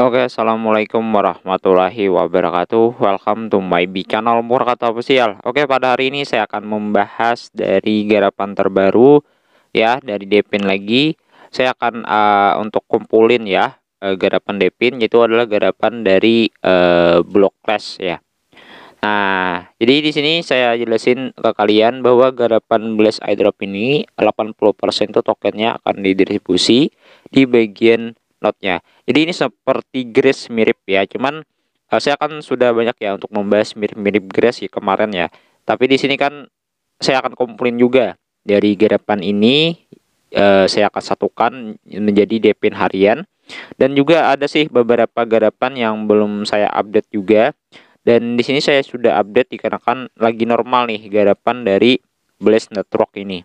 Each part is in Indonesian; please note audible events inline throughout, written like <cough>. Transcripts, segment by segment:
Oke, okay, assalamualaikum warahmatullahi wabarakatuh. Welcome to my B channel Murkata Official. Oke, okay, pada hari ini saya akan membahas dari garapan terbaru ya dari Depin lagi. Saya akan uh, untuk kumpulin ya uh, garapan Depin yaitu adalah garapan dari uh, Block class ya. Nah, jadi di sini saya jelasin ke kalian bahwa garapan Blast Eyedrop ini 80% tokennya akan didistribusi di bagian note-nya. jadi ini seperti Grace mirip ya cuman uh, saya akan sudah banyak ya untuk membahas mirip-mirip Grace ya kemarin ya tapi di sini kan saya akan komplain juga dari garapan ini uh, saya akan satukan menjadi depin harian dan juga ada sih beberapa garapan yang belum saya update juga dan di sini saya sudah update dikarenakan lagi normal nih garapan dari Blast Network ini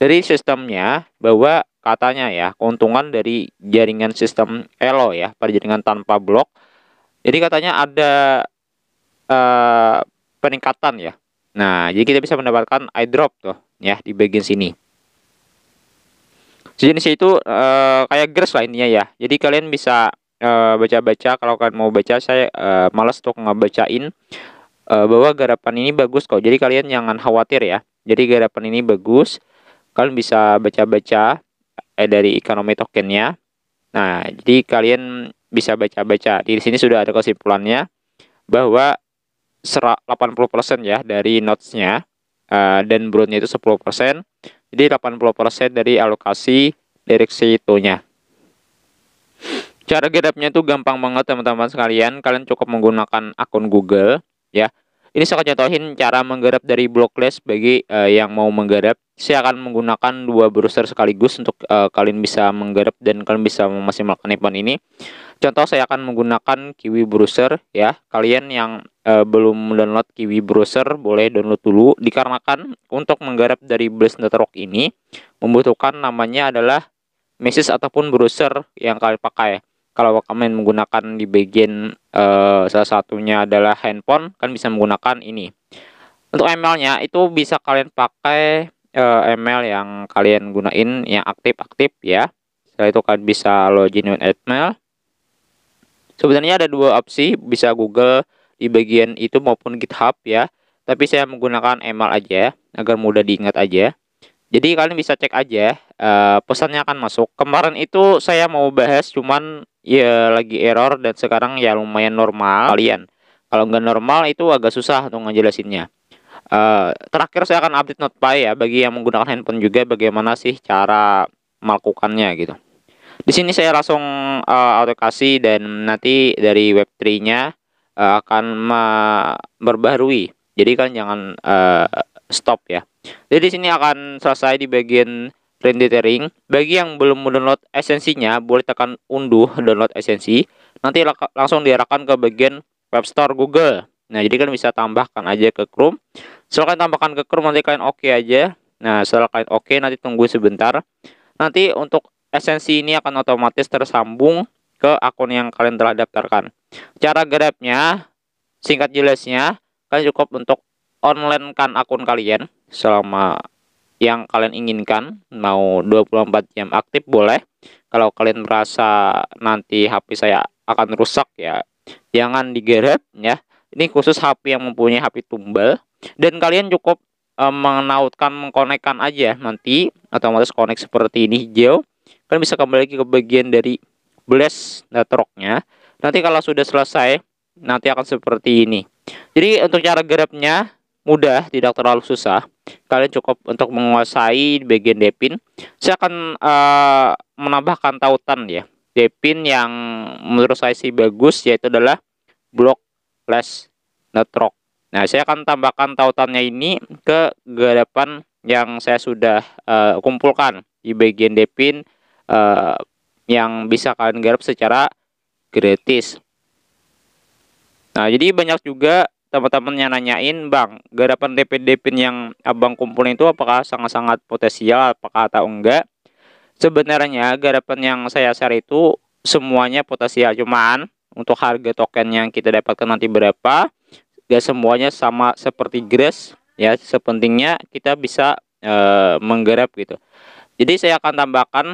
dari sistemnya bahwa katanya ya keuntungan dari jaringan sistem Elo ya jaringan tanpa blok jadi katanya ada uh, peningkatan ya nah jadi kita bisa mendapatkan eyedrop tuh ya di bagian sini Sejenisnya itu uh, kayak gers lah intinya ya jadi kalian bisa eh, baca-baca uh, kalau kalian mau baca saya uh, malas untuk ngebacain uh, bahwa garapan ini bagus kok jadi kalian jangan khawatir ya jadi garapan ini bagus kalian bisa baca-baca eh, dari ekonomi tokennya. Nah, jadi kalian bisa baca-baca. Di sini sudah ada kesimpulannya bahwa 80% ya dari notes-nya uh, dan brown itu 10%. Jadi 80% dari alokasi direksi itunya. Cara getupnya itu gampang banget teman-teman sekalian. Kalian cukup menggunakan akun Google ya. Ini saya akan contohin cara menggarap dari Blocklist bagi uh, yang mau menggarap saya akan menggunakan dua browser sekaligus untuk uh, kalian bisa menggarap dan kalian bisa memaksimalkan event ini. Contoh saya akan menggunakan Kiwi Browser ya. Kalian yang uh, belum download Kiwi Browser boleh download dulu dikarenakan untuk menggarap dari Blaze Network ini membutuhkan namanya adalah message ataupun browser yang kalian pakai. Kalau kalian menggunakan di bagian uh, salah satunya adalah handphone, kan bisa menggunakan ini. Untuk ML-nya itu bisa kalian pakai uh, email yang kalian gunain yang aktif-aktif ya. Setelah itu kalian bisa login dengan email. Sebenarnya ada dua opsi, bisa Google di bagian itu maupun GitHub ya. Tapi saya menggunakan email aja agar mudah diingat aja. Jadi kalian bisa cek aja uh, pesannya akan masuk. Kemarin itu saya mau bahas cuman ya lagi error dan sekarang ya lumayan normal kalian. Kalau nggak normal itu agak susah untuk ngejelasinnya. Uh, terakhir saya akan update NotPy ya bagi yang menggunakan handphone juga bagaimana sih cara melakukannya gitu. Di sini saya langsung uh, eh, autokasi dan nanti dari Web3-nya uh, eh, akan memperbarui. Jadi kan jangan uh, stop ya. Jadi di sini akan selesai di bagian rendering. Bagi yang belum mendownload esensinya, boleh tekan unduh download esensi. Nanti langsung diarahkan ke bagian webstore Google. Nah, jadi kan bisa tambahkan aja ke Chrome. Setelah kalian tambahkan ke Chrome, nanti kalian oke okay aja. Nah, setelah kalian oke, okay, nanti tunggu sebentar. Nanti untuk esensi ini akan otomatis tersambung ke akun yang kalian telah daftarkan. Cara grabnya, singkat jelasnya, kalian cukup untuk online-kan akun kalian selama yang kalian inginkan. Mau 24 jam aktif boleh. Kalau kalian merasa nanti HP saya akan rusak ya, jangan digrab ya ini khusus HP yang mempunyai HP tumbal dan kalian cukup e, eh, menautkan mengkonekkan aja nanti otomatis connect seperti ini hijau. Kalian bisa kembali lagi ke bagian dari blast networknya. Nanti kalau sudah selesai nanti akan seperti ini. Jadi untuk cara grabnya mudah, tidak terlalu susah. Kalian cukup untuk menguasai bagian depin. Saya akan e, menambahkan tautan ya. Depin yang menurut saya sih bagus yaitu adalah blok slash netrok. Nah, saya akan tambahkan tautannya ini ke garapan yang saya sudah uh, kumpulkan di bagian depin uh, yang bisa kalian garap secara gratis. Nah, jadi banyak juga teman-teman yang nanyain, Bang, garapan depin-depin yang abang kumpulin itu apakah sangat-sangat potensial, apakah atau enggak? Sebenarnya garapan yang saya share itu semuanya potensial, cuman untuk harga token yang kita dapatkan nanti berapa gak semuanya sama seperti grass ya sepentingnya kita bisa e, menggarap gitu jadi saya akan tambahkan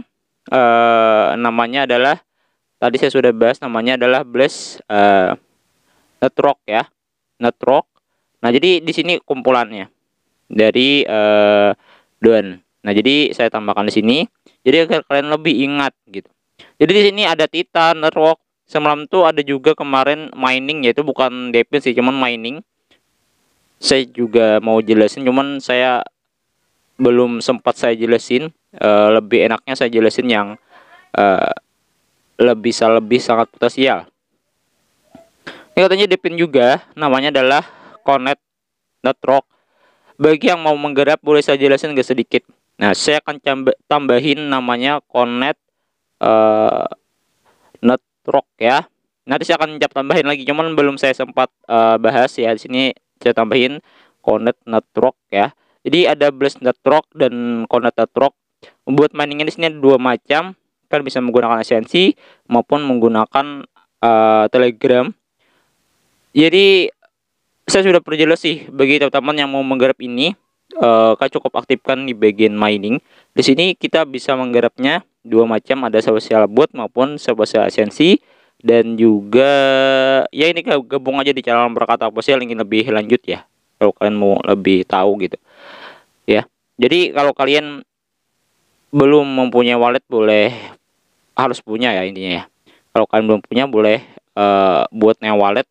e, namanya adalah tadi saya sudah bahas namanya adalah bless e, eh, netrock ya netrock nah jadi di sini kumpulannya dari e, don nah jadi saya tambahkan di sini jadi agar kalian lebih ingat gitu jadi di sini ada titan netrock semalam tuh ada juga kemarin mining yaitu bukan DePin sih cuman mining saya juga mau jelasin cuman saya belum sempat saya jelasin uh, lebih enaknya saya jelasin yang uh, lebih bisa lebih sangat potensial ini katanya DePin juga namanya adalah Connect Not Rock bagi yang mau menggarap boleh saya jelasin gak sedikit nah saya akan tambahin namanya Connect uh, eh, Not Rock ya. Nanti saya akan jawab tambahin lagi, cuman belum saya sempat uh, bahas ya. Di sini saya tambahin Connect Nut Rock ya. Jadi ada Blast Nut Rock dan Connect Nut Rock. Buat miningnya di sini ada dua macam. Kan bisa menggunakan esensi maupun menggunakan uh, Telegram. Jadi saya sudah perjelas sih bagi teman-teman yang mau menggarap ini uh, kan cukup aktifkan di bagian mining. Di sini kita bisa menggarapnya dua macam ada sosial bot maupun sosial esensi dan juga ya ini gabung aja di channel berkata apa sih ingin lebih lanjut ya kalau kalian mau lebih tahu gitu ya jadi kalau kalian belum mempunyai wallet boleh harus punya ya intinya ya kalau kalian belum punya boleh uh, eh, buatnya wallet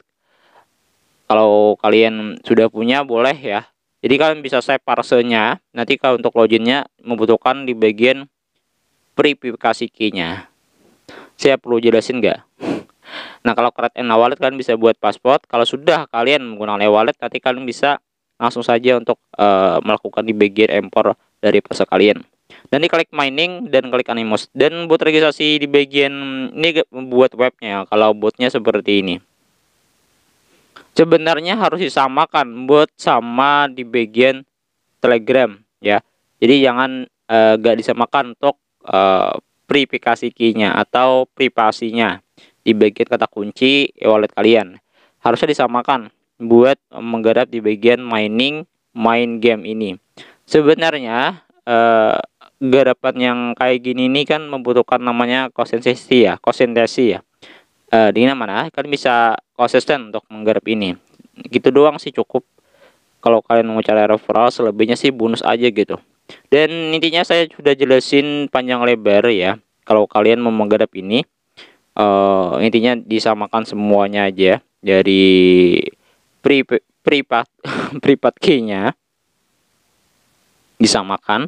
kalau kalian sudah punya boleh ya jadi kalian bisa save parsenya nanti kalau untuk loginnya membutuhkan di bagian verifikasi key-nya. Saya perlu jelasin nggak? Nah, kalau create and wallet kalian bisa buat pasport. Kalau sudah kalian menggunakan e-wallet, nanti kalian bisa langsung saja untuk uh, melakukan di bagian impor dari pasar kalian. Dan di klik mining dan klik animos dan buat registrasi di bagian ini buat webnya. Kalau botnya seperti ini. Sebenarnya harus disamakan buat sama di bagian Telegram ya. Jadi jangan uh, eh, gak disamakan untuk uh, eh, privasi key-nya atau privasinya di bagian kata kunci e-wallet kalian. Harusnya disamakan buat menggarap di bagian mining main game ini. Sebenarnya eh, garapan yang kayak gini ini kan membutuhkan namanya konsistensi ya, konsistensi ya. Eh, di mana kalian bisa konsisten untuk menggarap ini. Gitu doang sih cukup. Kalau kalian mau cari referral, selebihnya sih bonus aja gitu. Dan intinya saya sudah jelasin panjang lebar ya. Kalau kalian mau menggarap ini uh, intinya disamakan semuanya aja dari pripat <laughs> pripat privat key disamakan.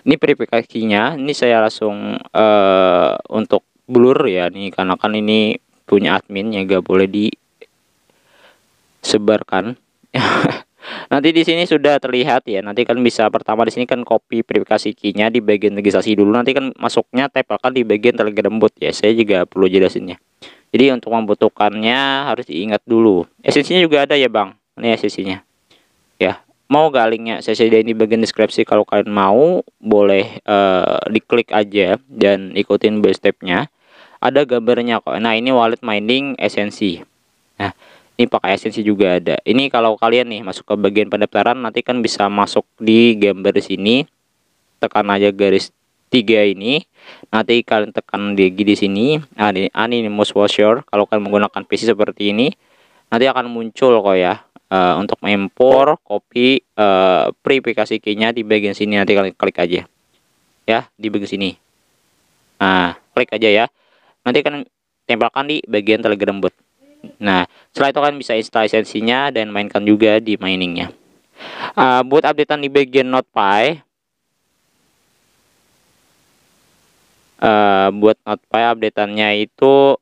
Ini privat key-nya, ini saya langsung uh, untuk blur ya nih karena kan ini punya admin ya gak boleh disebarkan <laughs> Nanti di sini sudah terlihat ya. Nanti kan bisa pertama di sini kan copy verifikasi key di bagian registrasi dulu. Nanti kan masuknya tab akan di bagian Telegram bot ya. Saya juga perlu jelasinnya. Jadi untuk membutuhkannya harus diingat dulu. Esensinya juga ada ya, Bang. Ini esensinya. Ya, mau galingnya saya sediain di bagian deskripsi kalau kalian mau boleh uh, diklik aja dan ikutin by stepnya ada gambarnya kok nah ini wallet mining esensi nah ini pakai esensi juga ada ini kalau kalian nih masuk ke bagian pendaftaran nanti kan bisa masuk di gambar di sini tekan aja garis tiga ini nanti kalian tekan di di sini nah, ini Animus ah, Washer kalau kalian menggunakan PC seperti ini nanti akan muncul kok ya uh, untuk mempor copy uh, verifikasi key-nya di bagian sini nanti kalian klik aja ya di bagian sini nah klik aja ya nanti kan tempelkan di bagian telegram bot Nah, setelah itu kan bisa install esensinya dan mainkan juga di miningnya. Uh, buat updatean di bagian NotPy, uh, ah, buat NotPy updateannya itu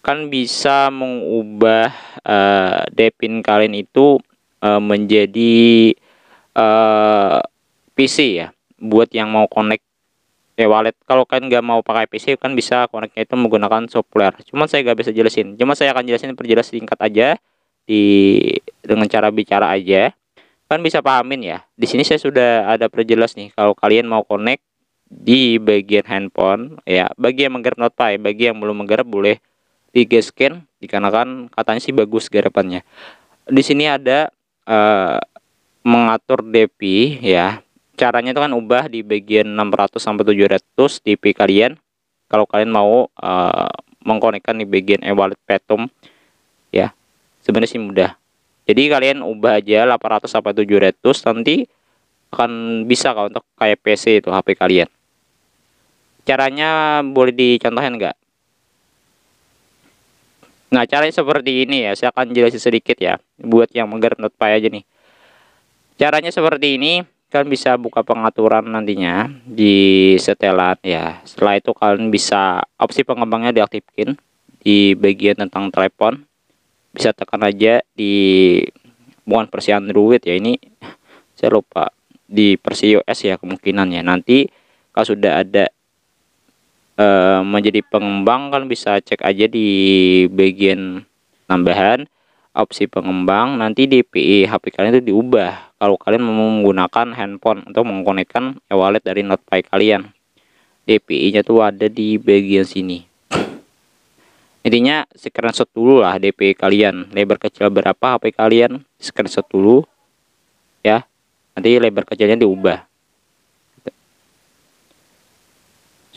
kan bisa mengubah uh, ah, Depin kalian itu uh, menjadi uh, PC ya buat yang mau connect Ya, wallet kalau kalian nggak mau pakai PC kan bisa koneknya itu menggunakan software cuman saya nggak bisa jelasin Cuma saya akan jelasin perjelas singkat aja di dengan cara bicara aja kan bisa pahamin ya di sini saya sudah ada perjelas nih kalau kalian mau connect di bagian handphone ya bagi yang menggarap notepad bagi yang belum menggarap boleh di scan dikarenakan katanya sih bagus garapannya di sini ada uh, mengatur DP ya caranya itu kan ubah di bagian 600 sampai 700 TV kalian kalau kalian mau uh, eh, mengkonekkan di bagian e-wallet Petum ya sebenarnya sih mudah jadi kalian ubah aja 800 sampai 700 nanti akan bisa kalau untuk kayak PC itu HP kalian caranya boleh dicontohin enggak nah caranya seperti ini ya saya akan jelasin sedikit ya buat yang not notepad aja nih caranya seperti ini kalian bisa buka pengaturan nantinya di setelan ya setelah itu kalian bisa opsi pengembangnya diaktifkan di bagian tentang telepon bisa tekan aja di bukan versi Android ya ini <laughs> saya lupa di versi iOS ya kemungkinan ya nanti kalau sudah ada e, menjadi pengembang kan bisa cek aja di bagian tambahan opsi pengembang nanti di PI HP kalian itu diubah kalau kalian mau menggunakan handphone untuk mengkonekkan e-wallet dari notepad kalian DPI nya tuh ada di bagian sini intinya screenshot dulu lah DPI kalian lebar kecil berapa HP kalian screenshot dulu ya nanti lebar kecilnya diubah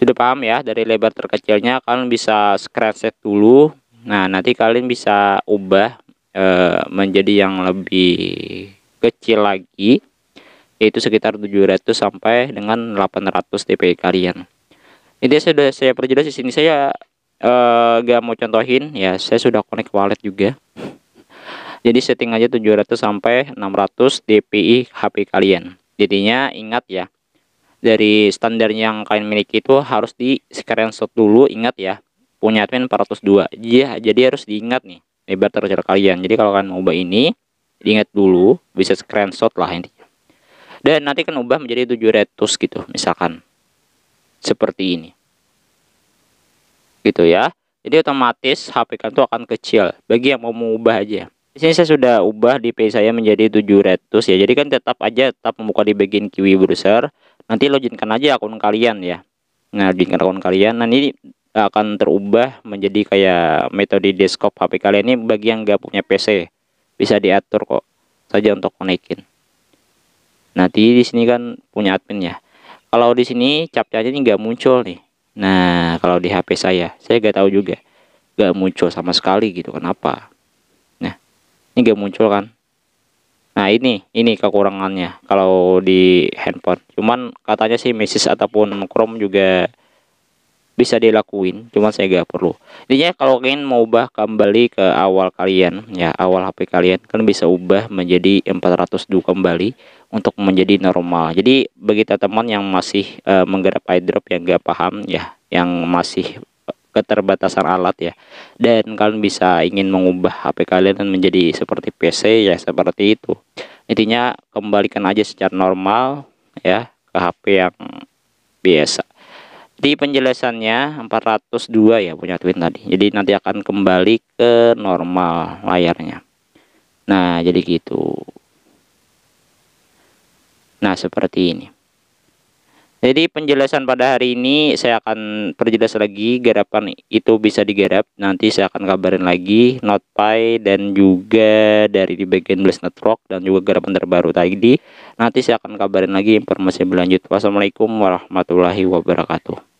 sudah paham ya dari lebar terkecilnya kalian bisa screenshot dulu nah nanti kalian bisa ubah e, menjadi yang lebih kecil lagi yaitu sekitar 700 sampai dengan 800 DPI kalian. Ini sudah saya perjelas di sini saya uh, mau contohin ya, saya sudah connect wallet juga. <laughs> Jadi setting aja 700 sampai 600 DPI HP kalian. Jadinya ingat ya, dari standar yang kalian miliki itu harus di screenshot dulu ingat ya punya admin 402 iya jadi harus diingat nih lebar cara kalian jadi kalau kalian mau ubah ini ingat dulu bisa screenshot lah intinya dan nanti kan ubah menjadi 700 gitu misalkan seperti ini gitu ya jadi otomatis HP kan tuh akan kecil bagi yang mau mengubah aja di sini saya sudah ubah di saya menjadi 700 ya jadi kan tetap aja tetap membuka di bagian kiwi browser nanti loginkan aja akun kalian ya nah loginkan akun kalian nah ini akan terubah menjadi kayak metode desktop HP kalian ini bagi yang nggak punya PC bisa diatur kok saja untuk konekin nanti di sini kan punya admin ya kalau di sini captcha ini nggak muncul nih nah kalau di HP saya saya nggak tahu juga nggak muncul sama sekali gitu kenapa nah ini nggak muncul kan Nah ini ini kekurangannya kalau di handphone. Cuman katanya sih Message ataupun Chrome juga bisa dilakuin cuman saya gak perlu intinya kalau kalian mau ubah kembali ke awal kalian ya awal HP kalian kan bisa ubah menjadi 402 kembali untuk menjadi normal jadi bagi teman-teman yang masih uh, menggarap airdrop yang gak paham ya yang masih keterbatasan alat ya dan kalian bisa ingin mengubah HP kalian dan menjadi seperti PC ya seperti itu intinya kembalikan aja secara normal ya ke HP yang biasa di penjelasannya 402 ya punya Twin tadi jadi nanti akan kembali ke normal layarnya nah jadi gitu nah seperti ini jadi penjelasan pada hari ini saya akan perjelas lagi garapan itu bisa digarap. Nanti saya akan kabarin lagi not pay dan juga dari di bagian Blast Network dan juga garapan terbaru tadi. Nanti saya akan kabarin lagi informasi berlanjut. Wassalamualaikum warahmatullahi wabarakatuh.